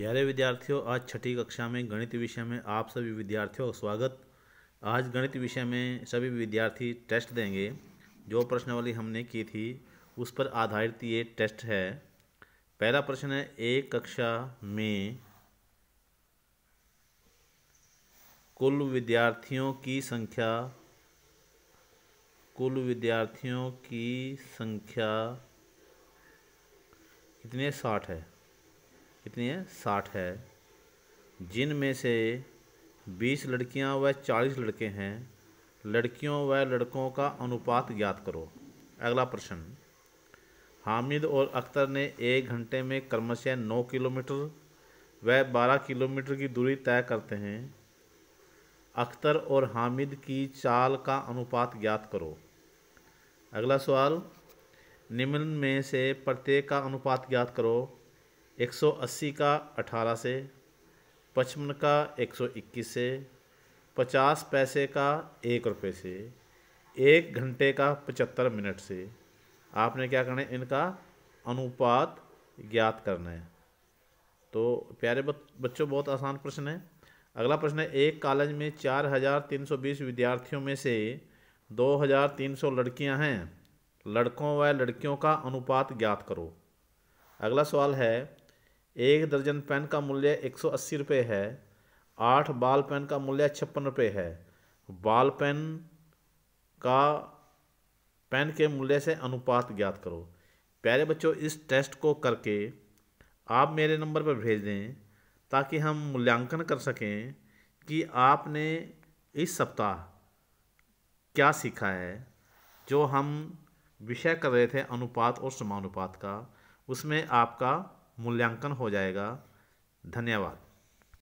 प्यारे विद्यार्थियों आज छठी कक्षा में गणित विषय में आप सभी विद्यार्थियों का स्वागत आज गणित विषय में सभी विद्यार्थी टेस्ट देंगे जो प्रश्नावली हमने की थी उस पर आधारित ये टेस्ट है पहला प्रश्न है एक कक्षा में कुल विद्यार्थियों की संख्या कुल विद्यार्थियों की संख्या कितने साठ है कितनी है साठ है जिन में से बीस लड़कियां व चालीस लड़के हैं लड़कियों व लड़कों का अनुपात ज्ञात करो अगला प्रश्न हामिद और अख्तर ने एक घंटे में क्रमशः नौ किलोमीटर व बारह किलोमीटर की दूरी तय करते हैं अख्तर और हामिद की चाल का अनुपात ज्ञात करो अगला सवाल निम्न में से प्रत्येक का अनुपात ज्ञात करो 180 का 18 से पचपन का 121 से 50 पैसे का एक रुपये से एक घंटे का पचहत्तर मिनट से आपने क्या करना है इनका अनुपात ज्ञात करना है तो प्यारे बच्चों बहुत आसान प्रश्न है अगला प्रश्न है एक कॉलेज में चार हज़ार तीन सौ बीस विद्यार्थियों में से दो हज़ार तीन सौ लड़कियाँ हैं लड़कों व लड़कियों का अनुपात ज्ञात करो अगला सवाल है एक दर्जन पेन का मूल्य एक सौ अस्सी रुपये है आठ बाल पेन का मूल्य छप्पन रुपये है बाल पेन का पेन के मूल्य से अनुपात ज्ञात करो प्यारे बच्चों इस टेस्ट को करके आप मेरे नंबर पर भेज दें ताकि हम मूल्यांकन कर सकें कि आपने इस सप्ताह क्या सीखा है जो हम विषय कर रहे थे अनुपात और समानुपात का उसमें आपका मूल्यांकन हो जाएगा धन्यवाद